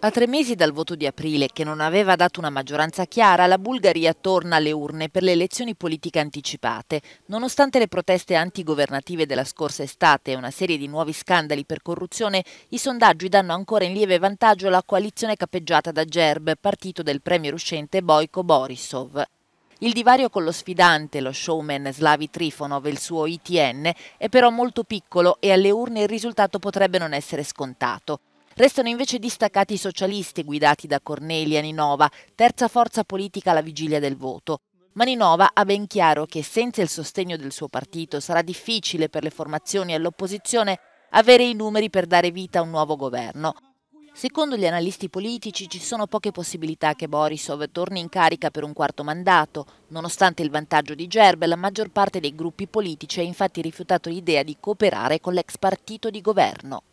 A tre mesi dal voto di aprile, che non aveva dato una maggioranza chiara, la Bulgaria torna alle urne per le elezioni politiche anticipate. Nonostante le proteste antigovernative della scorsa estate e una serie di nuovi scandali per corruzione, i sondaggi danno ancora in lieve vantaggio la coalizione capeggiata da Gerb, partito del premier uscente Boiko Borisov. Il divario con lo sfidante, lo showman Slavi Trifonov e il suo ITN, è però molto piccolo e alle urne il risultato potrebbe non essere scontato. Restano invece distaccati i socialisti guidati da Cornelia Ninova, terza forza politica alla vigilia del voto. Maninova ha ben chiaro che senza il sostegno del suo partito sarà difficile per le formazioni all'opposizione avere i numeri per dare vita a un nuovo governo. Secondo gli analisti politici ci sono poche possibilità che Borisov torni in carica per un quarto mandato. Nonostante il vantaggio di Gerbe, la maggior parte dei gruppi politici ha infatti rifiutato l'idea di cooperare con l'ex partito di governo.